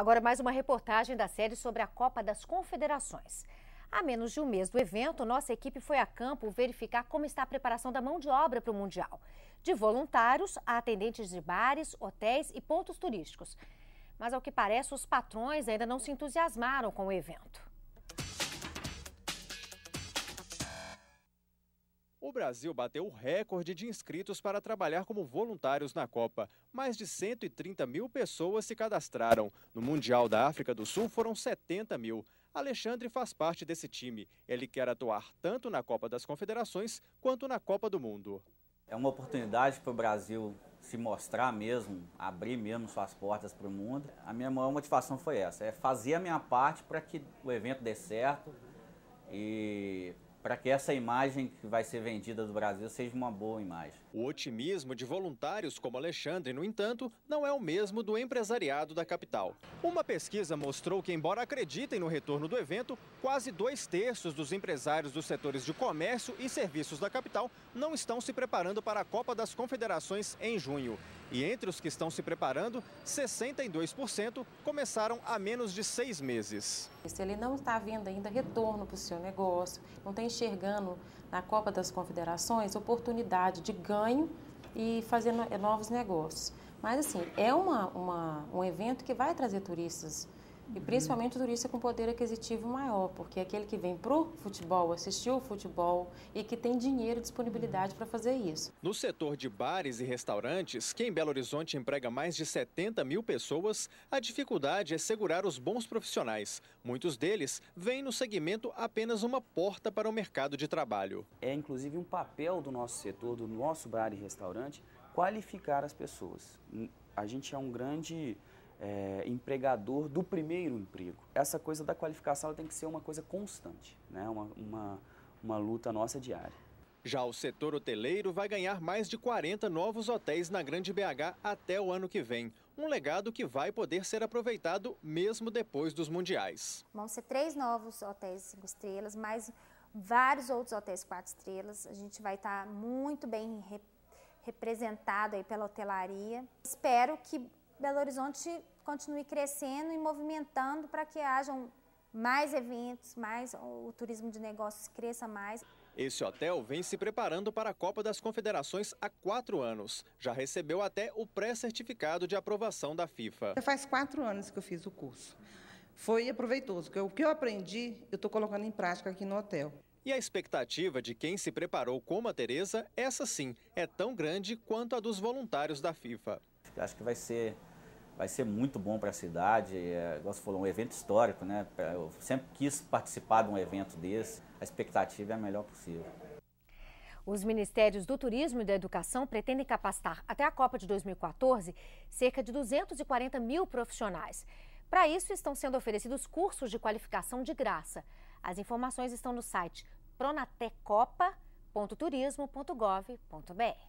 Agora, mais uma reportagem da série sobre a Copa das Confederações. Há menos de um mês do evento, nossa equipe foi a campo verificar como está a preparação da mão de obra para o Mundial. De voluntários a atendentes de bares, hotéis e pontos turísticos. Mas, ao que parece, os patrões ainda não se entusiasmaram com o evento. O Brasil bateu o recorde de inscritos para trabalhar como voluntários na Copa. Mais de 130 mil pessoas se cadastraram. No Mundial da África do Sul foram 70 mil. Alexandre faz parte desse time. Ele quer atuar tanto na Copa das Confederações quanto na Copa do Mundo. É uma oportunidade para o Brasil se mostrar mesmo, abrir mesmo suas portas para o mundo. A minha maior motivação foi essa, é fazer a minha parte para que o evento dê certo e para que essa imagem que vai ser vendida do Brasil seja uma boa imagem. O otimismo de voluntários como Alexandre, no entanto, não é o mesmo do empresariado da capital. Uma pesquisa mostrou que, embora acreditem no retorno do evento, quase dois terços dos empresários dos setores de comércio e serviços da capital não estão se preparando para a Copa das Confederações em junho. E entre os que estão se preparando, 62% começaram há menos de seis meses. Se ele não está vendo ainda retorno para o seu negócio, não está enxergando na Copa das Confederações oportunidade de ganho e fazer novos negócios. Mas, assim, é uma, uma um evento que vai trazer turistas e principalmente o turista com poder aquisitivo maior, porque é aquele que vem para o futebol, assistiu o futebol e que tem dinheiro e disponibilidade para fazer isso. No setor de bares e restaurantes, que em Belo Horizonte emprega mais de 70 mil pessoas, a dificuldade é segurar os bons profissionais. Muitos deles vêm no segmento apenas uma porta para o mercado de trabalho. É inclusive um papel do nosso setor, do nosso bar e restaurante, qualificar as pessoas. A gente é um grande é, empregador do primeiro emprego. Essa coisa da qualificação tem que ser uma coisa constante, né? uma, uma, uma luta nossa diária. Já o setor hoteleiro vai ganhar mais de 40 novos hotéis na Grande BH até o ano que vem. Um legado que vai poder ser aproveitado mesmo depois dos mundiais. Vão ser três novos hotéis cinco estrelas, mais vários outros hotéis quatro estrelas. A gente vai estar tá muito bem representado aí pela hotelaria. Espero que Belo Horizonte continue crescendo e movimentando para que hajam mais eventos, mais o turismo de negócios cresça mais. Esse hotel vem se preparando para a Copa das Confederações há quatro anos. Já recebeu até o pré-certificado de aprovação da FIFA. Faz quatro anos que eu fiz o curso. Foi aproveitoso, porque o que eu aprendi, eu estou colocando em prática aqui no hotel. E a expectativa de quem se preparou como a Tereza, essa sim, é tão grande quanto a dos voluntários da FIFA. Acho que vai ser vai ser muito bom para a cidade. É, você falou, um evento histórico, né? Eu sempre quis participar de um evento desse. A expectativa é a melhor possível. Os ministérios do Turismo e da Educação pretendem capacitar até a Copa de 2014 cerca de 240 mil profissionais. Para isso, estão sendo oferecidos cursos de qualificação de graça. As informações estão no site pronatecopa.turismo.gov.br.